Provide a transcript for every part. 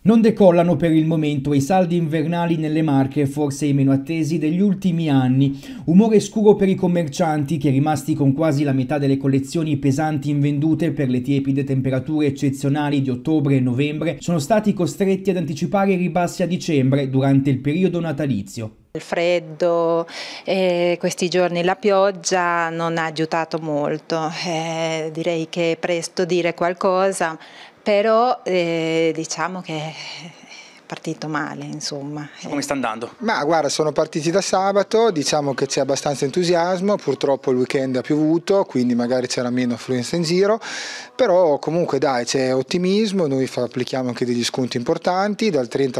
Non decollano per il momento i saldi invernali nelle Marche, forse i meno attesi degli ultimi anni. Umore scuro per i commercianti che, rimasti con quasi la metà delle collezioni pesanti invendute per le tiepide temperature eccezionali di ottobre e novembre, sono stati costretti ad anticipare i ribassi a dicembre durante il periodo natalizio. Il freddo, eh, questi giorni la pioggia non ha aiutato molto, eh, direi che è presto dire qualcosa, però eh, diciamo che è partito male insomma. Come sta andando? Ma guarda sono partiti da sabato, diciamo che c'è abbastanza entusiasmo, purtroppo il weekend ha piovuto quindi magari c'era meno affluenza in giro, però comunque dai c'è ottimismo, noi applichiamo anche degli sconti importanti dal 30%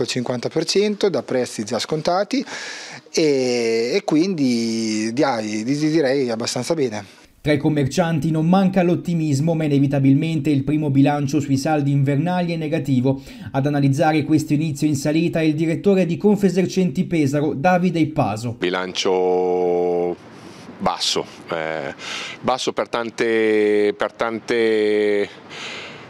al 50% da prezzi già scontati e, e quindi dai, direi abbastanza bene. Tra i commercianti non manca l'ottimismo, ma inevitabilmente il primo bilancio sui saldi invernali è negativo. Ad analizzare questo inizio in salita è il direttore di Confesercenti Pesaro, Davide Ippaso. Bilancio basso, eh, basso per tante, per tante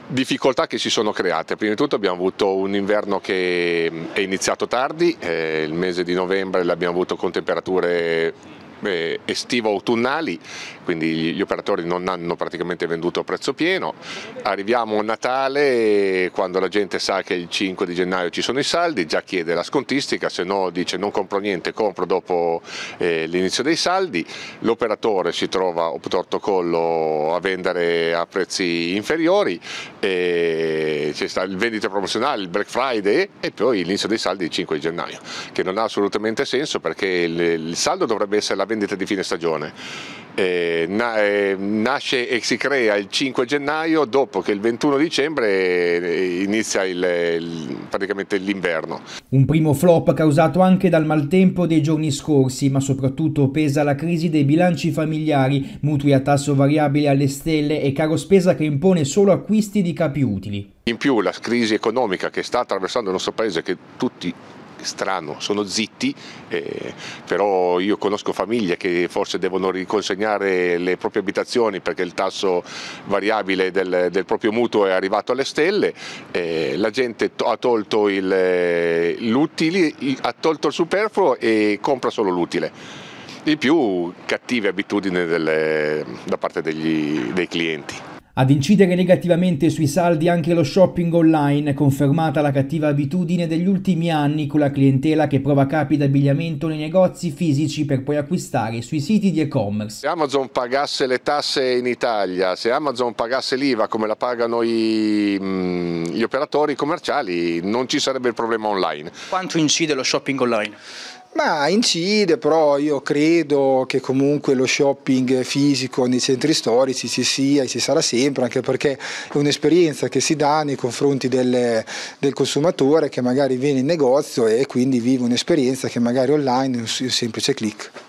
difficoltà che si sono create. Prima di tutto abbiamo avuto un inverno che è iniziato tardi, eh, il mese di novembre l'abbiamo avuto con temperature eh, estivo-autunnali, quindi gli operatori non hanno praticamente venduto a prezzo pieno. Arriviamo a Natale quando la gente sa che il 5 di gennaio ci sono i saldi, già chiede la scontistica, se no dice non compro niente, compro dopo eh, l'inizio dei saldi, l'operatore si trova o collo a vendere a prezzi inferiori, c'è il vendita promozionale, il Black Friday e poi l'inizio dei saldi il 5 di gennaio, che non ha assolutamente senso perché il, il saldo dovrebbe essere la vendita di fine stagione. Eh, na, eh, nasce e si crea il 5 gennaio, dopo che il 21 dicembre eh, inizia il, il, praticamente l'inverno. Un primo flop causato anche dal maltempo dei giorni scorsi, ma soprattutto pesa la crisi dei bilanci familiari, mutui a tasso variabile alle stelle e caro spesa che impone solo acquisti di capi utili. In più la crisi economica che sta attraversando il nostro paese, che tutti strano, sono zitti, eh, però io conosco famiglie che forse devono riconsegnare le proprie abitazioni perché il tasso variabile del, del proprio mutuo è arrivato alle stelle, eh, la gente to ha tolto eh, l'utile, ha tolto il superfluo e compra solo l'utile di più cattive abitudini delle, da parte degli, dei clienti. Ad incidere negativamente sui saldi anche lo shopping online, confermata la cattiva abitudine degli ultimi anni con la clientela che prova capi d'abbigliamento nei negozi fisici per poi acquistare sui siti di e-commerce. Se Amazon pagasse le tasse in Italia, se Amazon pagasse l'IVA come la pagano i, mm, gli operatori commerciali, non ci sarebbe il problema online. Quanto incide lo shopping online? Ma incide, però io credo che comunque lo shopping fisico nei centri storici ci sia e ci sarà sempre, anche perché è un'esperienza che si dà nei confronti del, del consumatore che magari viene in negozio e quindi vive un'esperienza che magari online è un semplice click.